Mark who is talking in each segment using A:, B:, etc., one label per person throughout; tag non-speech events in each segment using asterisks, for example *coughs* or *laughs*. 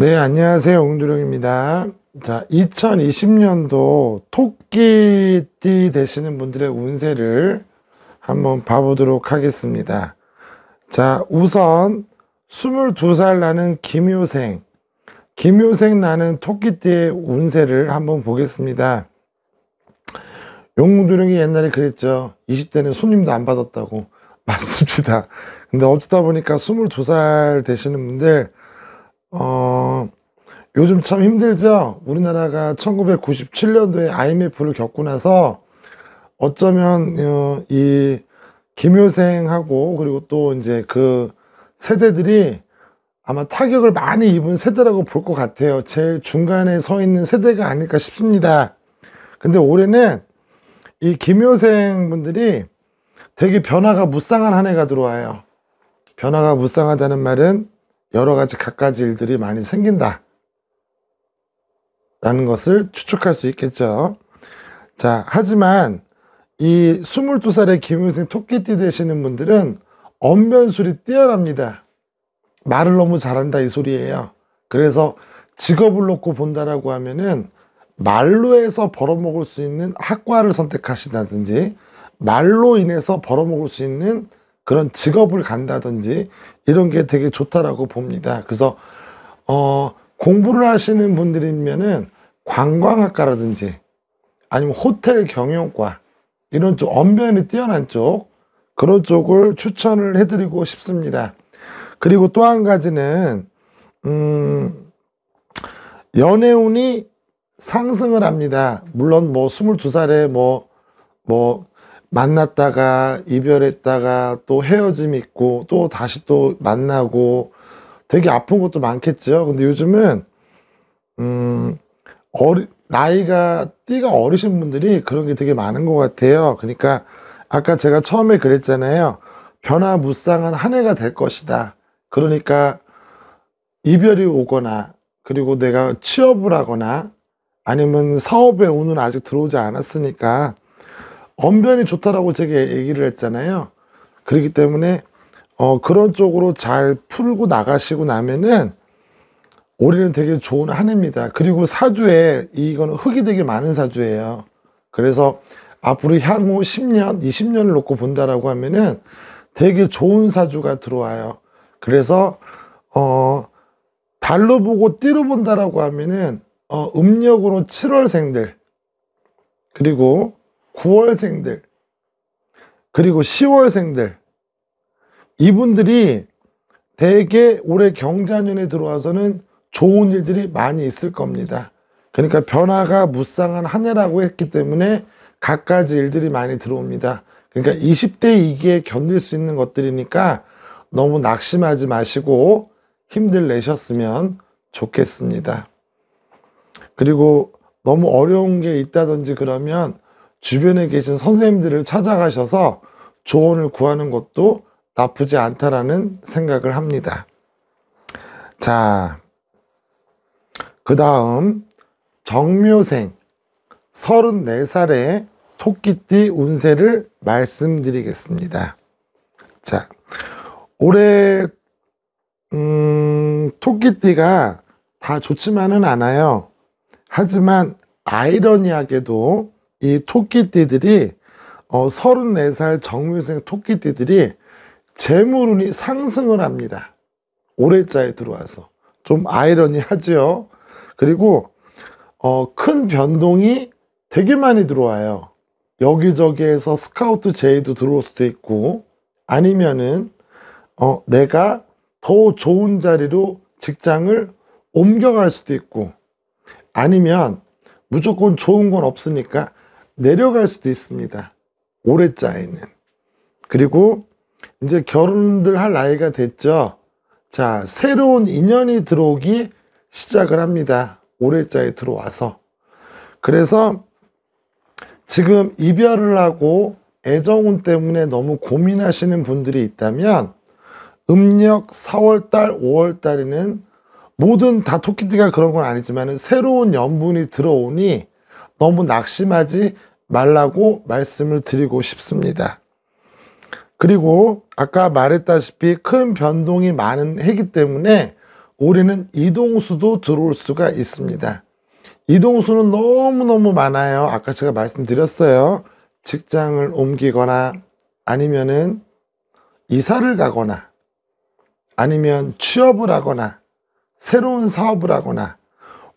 A: 네, 안녕하세요. 옹두룡입니다 자, 2020년도 토끼띠 되시는 분들의 운세를 한번 봐보도록 하겠습니다. 자, 우선 22살 나는 김효생, 김효생 나는 토끼띠의 운세를 한번 보겠습니다. 용두룡이 옛날에 그랬죠. 20대는 손님도 안 받았다고. *laughs* 맞습니다. 근데 어쩌다 보니까 22살 되시는 분들 어, 요즘 참 힘들죠. 우리나라가 1997년도에 IMF를 겪고 나서 어쩌면 어, 이 김효생하고 그리고 또 이제 그 세대들이 아마 타격을 많이 입은 세대라고 볼 것 같아요. 제일 중간에 서 있는 세대가 아닐까 싶습니다. 근데 올해는 이 김효생 분들이 되게 변화가 무쌍한 한 해가 들어와요. 변화가 무쌍하다는 말은 여러 가지 갖가지 일들이 많이 생긴다. 라는 것을 추측할 수 있겠죠. 자, 하지만 이 22살의 김윤생 토끼띠 되시는 분들은 언변술이 뛰어납니다. 말을 너무 잘한다 이 소리예요. 그래서 직업을 놓고 본다라고 하면은 말로 해서 벌어먹을 수 있는 학과를 선택하신다든지 말로 인해서 벌어먹을 수 있는 그런 직업을 간다든지 이런 게 되게 좋다라고 봅니다. 그래서 어, 공부를 하시는 분들이면은 관광학과라든지 아니면 호텔 경영과 이런 쪽 언변이 뛰어난 쪽 그런 쪽을 추천을 해드리고 싶습니다. 그리고 또 한 가지는 음, 연애운이 상승을 합니다. 물론 뭐 22살에 뭐, 뭐 만났다가 이별했다가 또 헤어짐 있고 또 다시 또 만나고 되게 아픈 것도 많겠죠. 근데 요즘은 음 어리, 나이가 띠가 어리신 분들이 그런 게 되게 많은 것 같아요. 그러니까 아까 제가 처음에 그랬잖아요. 변화무쌍한 한 해가 될 것이다. 그러니까 이별이 오거나 그리고 내가 취업을 하거나 아니면 사업에 오늘 아직 들어오지 않았으니까 언변이 좋다라고 제가 얘기를 했잖아요. 그렇기 때문에 어, 그런 쪽으로 잘 풀고 나가시고 나면은 올해는 되게 좋은 한 해입니다. 그리고 사주에 이거는 흙이 되게 많은 사주예요. 그래서 앞으로 향후 10년, 20년을 놓고 본다라고 하면은 되게 좋은 사주가 들어와요. 그래서 어 달로 보고 띠로 본다라고 하면은 어 음력으로 7월생들 그리고 9월생들 그리고 10월생들 이분들이 대개 올해 경자년에 들어와서는 좋은 일들이 많이 있을 겁니다. 그러니까 변화가 무쌍한 한 해라고 했기 때문에 갖가지 일들이 많이 들어옵니다. 그러니까 20대 이기에 견딜 수 있는 것들이니까 너무 낙심하지 마시고 힘들 내셨으면 좋겠습니다. 그리고 너무 어려운 게 있다든지 그러면 주변에 계신 선생님들을 찾아가셔서 조언을 구하는 것도 나쁘지 않다라는 생각을 합니다. 자, 그 다음 정묘생 34살의 토끼띠 운세를 말씀드리겠습니다. 자, 올해 음, 토끼띠가 다 좋지만은 않아요. 하지만 아이러니하게도 이 토끼띠들이 어, 34살 정묘생 토끼띠들이 재물운이 상승을 합니다. 올해자에 들어와서. 좀아이러니하죠 그리고 어, 큰 변동이 되게 많이 들어와요. 여기저기에서 스카우트 제의도 들어올 수도 있고 아니면은 어, 내가 더 좋은 자리로 직장을 옮겨갈 수도 있고 아니면 무조건 좋은 건 없으니까 내려갈 수도 있습니다. 오래짜에는. 그리고 이제 결혼들 할 나이가 됐죠. 자, 새로운 인연이 들어오기 시작을 합니다. 오래짜에 들어와서. 그래서 지금 이별을 하고 애정운 때문에 너무 고민하시는 분들이 있다면 음력 4월달, 5월달에는 모든 다 토끼띠가 그런 건 아니지만 새로운 연분이 들어오니 너무 낙심하지 말라고 말씀을 드리고 싶습니다. 그리고 아까 말했다시피 큰 변동이 많은 해기 때문에 올해는 이동수도 들어올 수가 있습니다. 이동수는 너무너무 많아요. 아까 제가 말씀드렸어요. 직장을 옮기거나 아니면은 이사를 가거나 아니면 취업을 하거나 새로운 사업을 하거나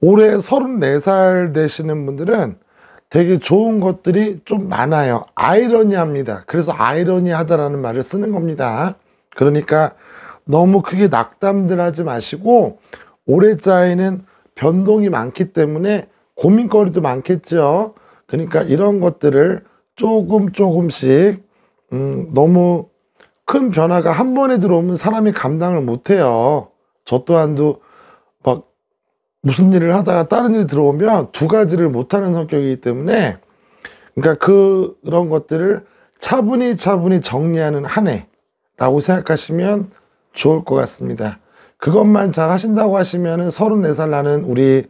A: 올해 34살 되시는 분들은 되게 좋은 것들이 좀 많아요. 아이러니합니다. 그래서 아이러니하다라는 말을 쓰는 겁니다. 그러니까 너무 크게 낙담들 하지 마시고 올해 자에는 변동이 많기 때문에 고민거리도 많겠죠. 그러니까 이런 것들을 조금 조금씩 음, 너무 큰 변화가 한 번에 들어오면 사람이 감당을 못해요. 저 또한도 막 무슨 일을 하다가 다른 일이 들어오면 두 가지를 못하는 성격이기 때문에 그러니까 그, 그런 것들을 차분히 차분히 정리하는 한 해라고 생각하시면 좋을 것 같습니다. 그것만 잘 하신다고 하시면 34살 나는 우리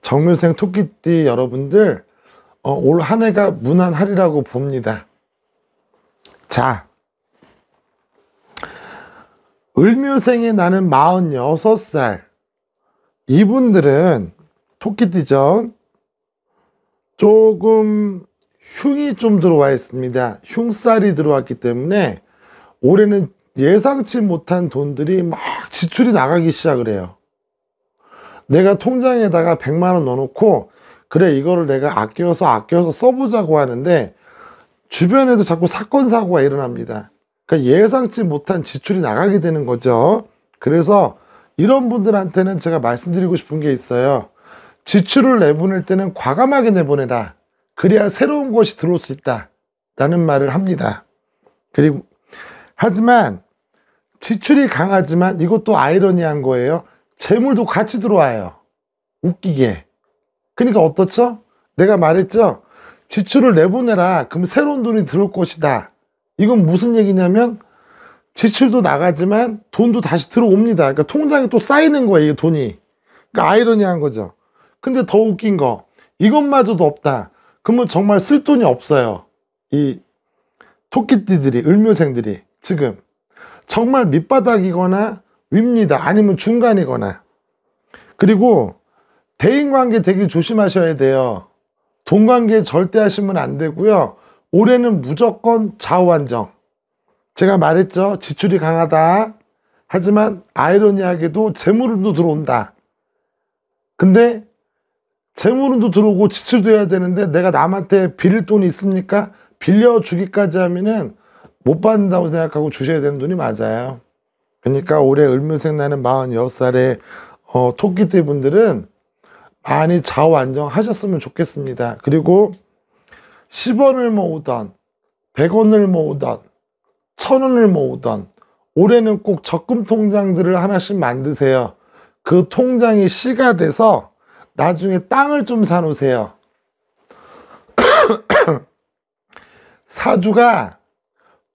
A: 정묘생 토끼띠 여러분들 어, 올한 해가 무난하리라고 봅니다. 자, 을묘생에 나는 46살 이분들은 토끼띠전 조금 흉이 좀 들어와 있습니다. 흉살이 들어왔기 때문에 올해는 예상치 못한 돈들이 막 지출이 나가기 시작을 해요. 내가 통장에다가 100만원 넣어놓고 그래 이거를 내가 아껴서 아껴서 써보자고 하는데 주변에서 자꾸 사건 사고가 일어납니다. 그러니까 예상치 못한 지출이 나가게 되는 거죠. 그래서 이런 분들한테는 제가 말씀드리고 싶은 게 있어요. 지출을 내보낼 때는 과감하게 내보내라. 그래야 새로운 것이 들어올 수 있다. 라는 말을 합니다. 그리고, 하지만 지출이 강하지만 이것도 아이러니한 거예요. 재물도 같이 들어와요. 웃기게. 그러니까 어떻죠? 내가 말했죠? 지출을 내보내라. 그럼 새로운 돈이 들어올 것이다. 이건 무슨 얘기냐면 지출도 나가지만 돈도 다시 들어옵니다. 그러니까 통장에 또 쌓이는 거예요, 돈이. 그러니까 아이러니한 거죠. 근데 더 웃긴 거, 이것마저도 없다. 그러면 정말 쓸 돈이 없어요. 이 토끼띠들이, 을묘생들이 지금. 정말 밑바닥이거나 위니다 아니면 중간이거나. 그리고 대인관계 되게 조심하셔야 돼요. 돈관계 절대 하시면 안 되고요. 올해는 무조건 좌우안정. 제가 말했죠. 지출이 강하다. 하지만 아이러니하게도 재물운도 들어온다. 근데 재물운도 들어오고 지출도 해야 되는데 내가 남한테 빌릴 돈이 있습니까? 빌려주기까지 하면은 못 받는다고 생각하고 주셔야 되는 돈이 맞아요. 그러니까 올해 을묘생 나는 46살의 어, 토끼띠 분들은 많이 좌우안정하셨으면 좋겠습니다. 그리고 10원을 모으던 100원을 모으던 천 원을 모으던 올해는 꼭 적금 통장들을 하나씩 만드세요. 그 통장이 시가 돼서 나중에 땅을 좀 사놓으세요. *coughs* 사주가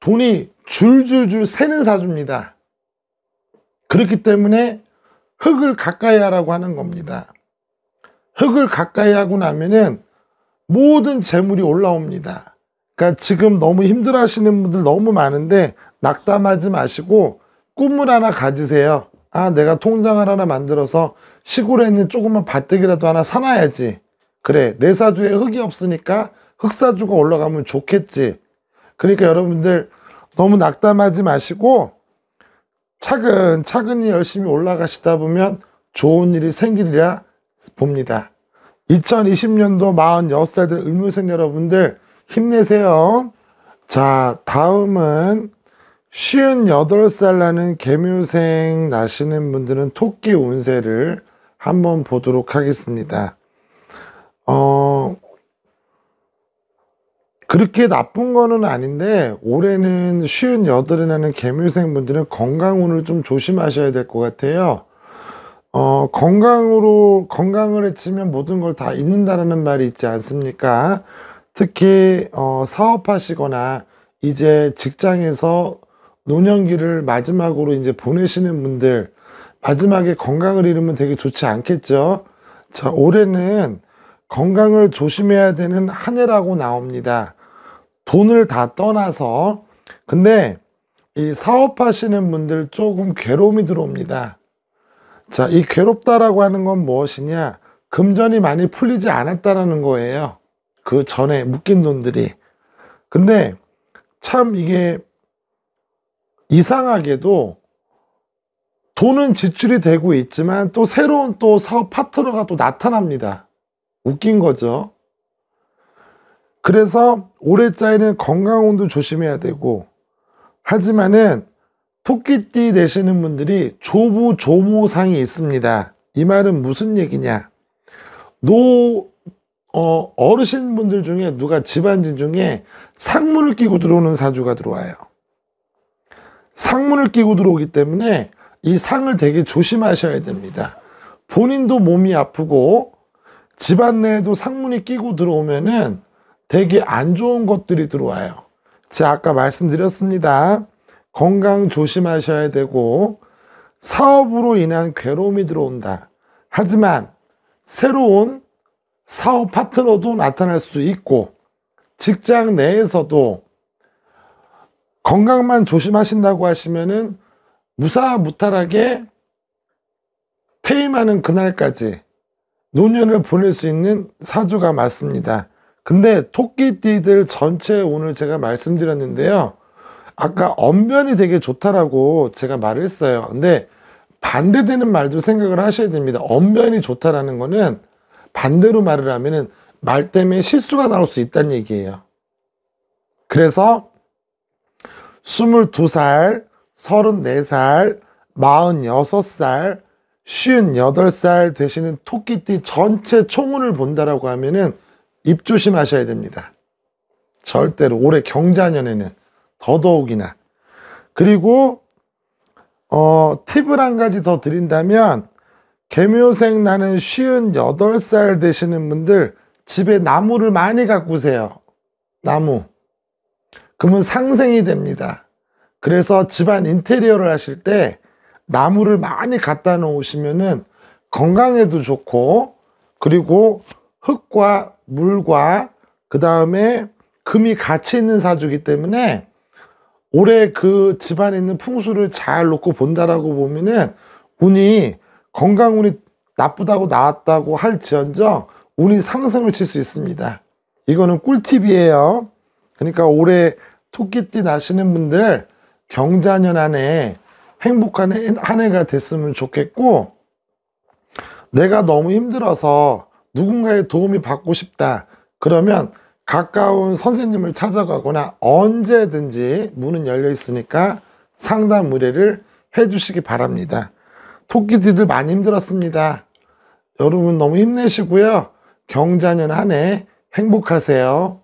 A: 돈이 줄줄줄 새는 사주입니다. 그렇기 때문에 흙을 가까이 하라고 하는 겁니다. 흙을 가까이 하고 나면은 모든 재물이 올라옵니다. 그러니까 지금 너무 힘들어 하시는 분들 너무 많은데 낙담하지 마시고 꿈을 하나 가지세요. 아, 내가 통장을 하나 만들어서 시골에 있는 조그만 밭대기라도 하나 사놔야지. 그래, 내 사주에 흙이 없으니까 흙사주가 올라가면 좋겠지. 그러니까 여러분들 너무 낙담하지 마시고 차근차근히 열심히 올라가시다 보면 좋은 일이 생기리라 봅니다. 2020년도 46살들 의무생 여러분들 힘내세요. 자, 다음은 쉬운 여덟 살 나는 개묘생 나시는 분들은 토끼 운세를 한번 보도록 하겠습니다. 어, 그렇게 나쁜 거는 아닌데 올해는 쉬운 여덟에 나는 개묘생 분들은 건강운을 좀 조심하셔야 될 것 같아요. 어, 건강으로 건강을 해치면 모든 걸 다잊는다는 말이 있지 않습니까? 특히 어, 사업하시거나 이제 직장에서 노년기를 마지막으로 이제 보내시는 분들 마지막에 건강을 잃으면 되게 좋지 않겠죠. 자, 올해는 건강을 조심해야 되는 한 해라고 나옵니다. 돈을 다 떠나서 근데 이 사업하시는 분들 조금 괴로움이 들어옵니다. 자, 이 괴롭다라고 하는 건 무엇이냐? 금전이 많이 풀리지 않았다라는 거예요. 그 전에 묶인 돈들이 근데 참 이게 이상하게도 돈은 지출이 되고 있지만 또 새로운 또 사업 파트너가 또 나타납니다. 웃긴 거죠. 그래서 올해 짜에는 건강운도 조심해야 되고 하지만은 토끼띠 되시는 분들이 조부 조모상이 있습니다. 이 말은 무슨 얘기냐? 노 어, 어르신분들 중에 누가 집안진 중에 상문을 끼고 들어오는 사주가 들어와요. 상문을 끼고 들어오기 때문에 이 상을 되게 조심하셔야 됩니다. 본인도 몸이 아프고 집안 내에도 상문이 끼고 들어오면은 되게 안 좋은 것들이 들어와요. 제가 아까 말씀드렸습니다. 건강 조심하셔야 되고 사업으로 인한 괴로움이 들어온다. 하지만 새로운 사업 파트너도 나타날 수 있고 직장 내에서도 건강만 조심하신다고 하시면은 무사무탈하게 퇴임하는 그날까지 노년을 보낼 수 있는 사주가 맞습니다. 근데 토끼띠들 전체 오늘 제가 말씀드렸는데요. 아까 언변이 되게 좋다라고 제가 말을 했어요. 근데 반대되는 말도 생각을 하셔야 됩니다. 언변이 좋다라는 거는 반대로 말을 하면은 말 때문에 실수가 나올 수 있다는 얘기예요. 그래서 22살, 34살, 46살, 58살 되시는 토끼띠 전체 총운을 본다라고 하면은 입 조심하셔야 됩니다. 절대로 올해 경자년에는 더더욱이나 그리고 어 팁을 한 가지 더 드린다면 개묘생 나는 쉬운 여덟 살 되시는 분들 집에 나무를 많이 가꾸세요. 나무. 그러면 상생이 됩니다. 그래서 집안 인테리어를 하실 때 나무를 많이 갖다 놓으시면 건강에도 좋고 그리고 흙과 물과 그 다음에 금이 같이 있는 사주기 때문에 올해 그 집안에 있는 풍수를 잘 놓고 본다라고 보면은 운이 건강 운이 나쁘다고 나왔다고 할지언정 운이 상승을 칠 수 있습니다. 이거는 꿀팁이에요. 그러니까 올해 토끼띠 나시는 분들 경자년 안에 행복한 한 해가 됐으면 좋겠고 내가 너무 힘들어서 누군가의 도움이 받고 싶다. 그러면 가까운 선생님을 찾아가거나 언제든지 문은 열려 있으니까 상담 의뢰를 해주시기 바랍니다. 토끼들 많이 힘들었습니다. 여러분 너무 힘내시고요. 경자년 한 해 행복하세요.